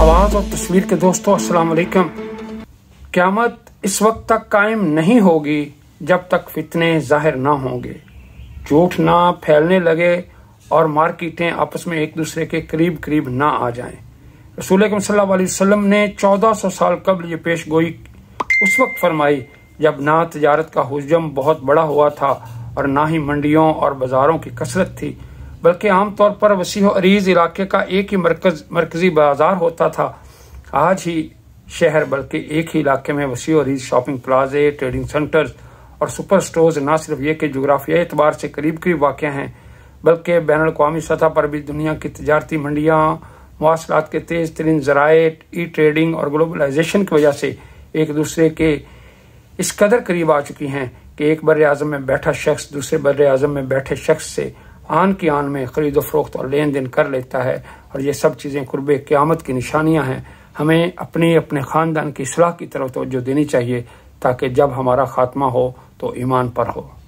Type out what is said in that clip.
आवाज़ और तस्वीर के दोस्तों अस्सलाम वालेकुम क़्यामत इस वक्त तक कायम नहीं होगी जब तक फितने जाहिर ना होंगे झूठ ना फैलने लगे और मार्किटें आपस में एक दूसरे के करीब करीब ना आ जाएं। रसूल सल्लल्लाहु अलैहि वसल्लम ने 1400 साल कबल ये पेश गोई उस वक्त फरमाई जब ना तजारत का हजम बहुत बड़ा हुआ था और ना ही मंडियों और बाज़ारों की कसरत थी बल्कि आमतौर पर वसी अरीज इलाके का एक ही मरकज मरकजी बाजार होता था आज ही शहर बल्कि एक ही इलाके में वसी अरीज शॉपिंग प्लाजे ट्रेडिंग सेंटर्स और सुपर स्टोर न सिर्फ ये कि जोग्राफिया एतबार से करीब करीब वाक़ हैं बल्कि बैन अवी सतह पर भी दुनिया की तजारती मंडियाँ मवासलात के तेज़ तरीन ज़राए ई ट्रेडिंग और ग्लोबलाइजेशन की वजह से एक दूसरे के इस कदर करीब आ चुकी हैं कि एक बर अज़म में बैठा शख्स दूसरे बर अज़म में बैठे शख्स से आन की आन में खरीद फरोख्त और लेन देन कर लेता है और ये सब चीज़ें कुर्ब क़्यामत की निशानियाँ हैं हमें अपने अपने ख़ानदान की सलाह की तरफ तोज्जो देनी चाहिए ताकि जब हमारा खात्मा हो तो ईमान पर हो